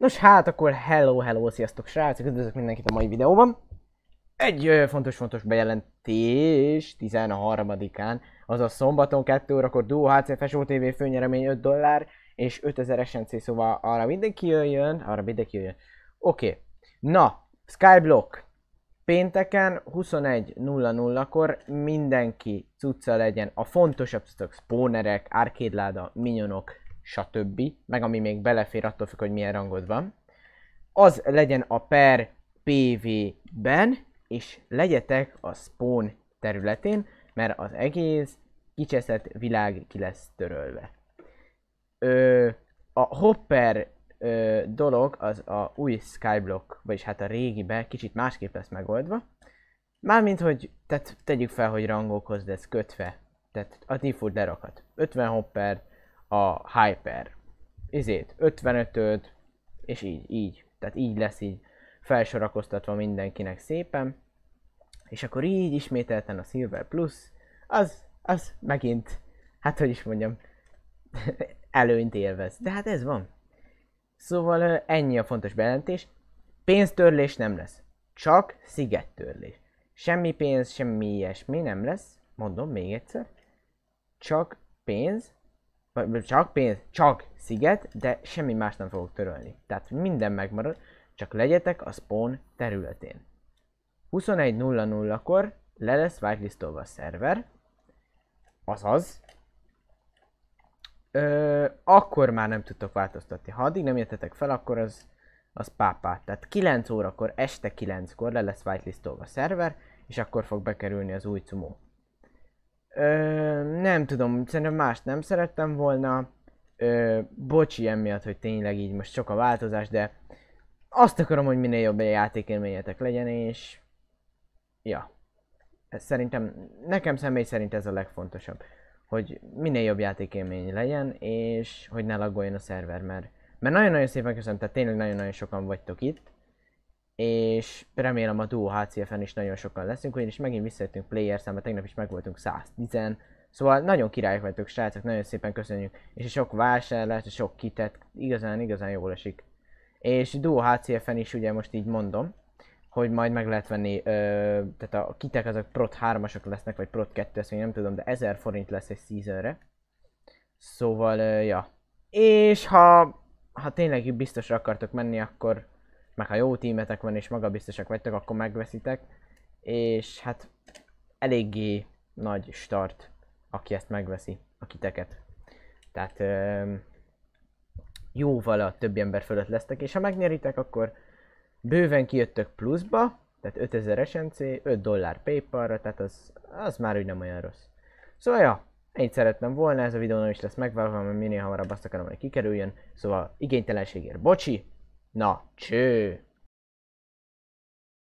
Nos hát akkor hello, hello, sziasztok srácok, üdvözlök mindenkit a mai videóban. Egy fontos-fontos bejelentés 13-án, azaz szombaton 2 órakor Duo HCFS OTV főnyeremény 5 dollár és 5000 SNC, szóval arra mindenki jöjjön, arra mindenki jöjjön. Oké, okay. na, Skyblock. Pénteken 21.00-kor mindenki cucca legyen, a fontosabb cuccok, spawnerek, arcade láda, minionok, stb. Meg ami még belefér, attól függ, hogy milyen rangod van. Az legyen a per PV-ben, és legyetek a spawn területén, mert az egész kicseszett világ ki lesz törölve. Ö, a hopper ö, dolog az a új skyblock, vagyis hát a régibe kicsit másképp lesz megoldva. Mármint, hogy tehát tegyük fel, hogy rangokhoz lesz kötve. Tehát a default lerakat. 50 hopper, a Hyper izét, 55-öt, és így, így. Tehát így lesz így felsorakoztatva mindenkinek szépen. És akkor így ismételten a Silver Plus, az, az megint, hát hogy is mondjam, előnyt élvez. De hát ez van. Szóval ennyi a fontos bejelentés. Pénztörlés nem lesz. Csak szigettörlés. Semmi pénz, semmi ilyesmi nem lesz. Mondom még egyszer. Csak pénz, vagy csak pénz, csak sziget, de semmi más nem fogok törölni. Tehát minden megmarad, csak legyetek a spawn területén. 21.00-kor le lesz whitelistolva a szerver, azaz, ö, akkor már nem tudtok változtatni. Ha addig nem jöttetek fel, akkor az, az pápá. Tehát 9 órakor, este 9-kor le lesz whitelistolva a szerver, és akkor fog bekerülni az új cumó. Ö, nem tudom, szerintem más nem szerettem volna. Ö, bocsi emiatt, hogy tényleg így most sok a változás, de azt akarom, hogy minél jobb játékélményetek legyen, és... Ja. Ez szerintem, nekem személy szerint ez a legfontosabb. Hogy minél jobb játékélmény legyen, és hogy ne laggoljon a szerver, mert... Mert nagyon-nagyon szépen köszönöm, tehát tényleg nagyon-nagyon sokan vagytok itt és remélem a Duo HCF-en is nagyon sokan leszünk, ugyanis megint visszajöttünk player számba, tegnap is megvoltunk 110 Szóval nagyon királyok vagytok, srácok, nagyon szépen köszönjük. És sok vásárlás, és sok kitett, igazán, igazán jól esik. És Duo HCF-en is ugye most így mondom, hogy majd meg lehet venni, ö, tehát a kitek azok Prot 3-asok lesznek, vagy Prot 2 ezt még nem tudom, de 1000 forint lesz egy seasonre. Szóval, ö, ja. És ha, ha tényleg biztosra akartok menni, akkor meg ha jó tímetek van és magabiztosak vagytok, akkor megveszitek, és hát eléggé nagy start, aki ezt megveszi, akiteket. Tehát jóval a többi ember fölött lesztek, és ha megnyeritek, akkor bőven kijöttök pluszba, tehát 5000 SNC, 5 dollár Paypalra, tehát az, az már úgy nem olyan rossz. Szóval ja, ennyit szerettem volna, ez a videó nem is lesz megválva, mert minél hamarabb azt akarom, hogy kikerüljön, szóval igénytelenségért bocsi, 哪去？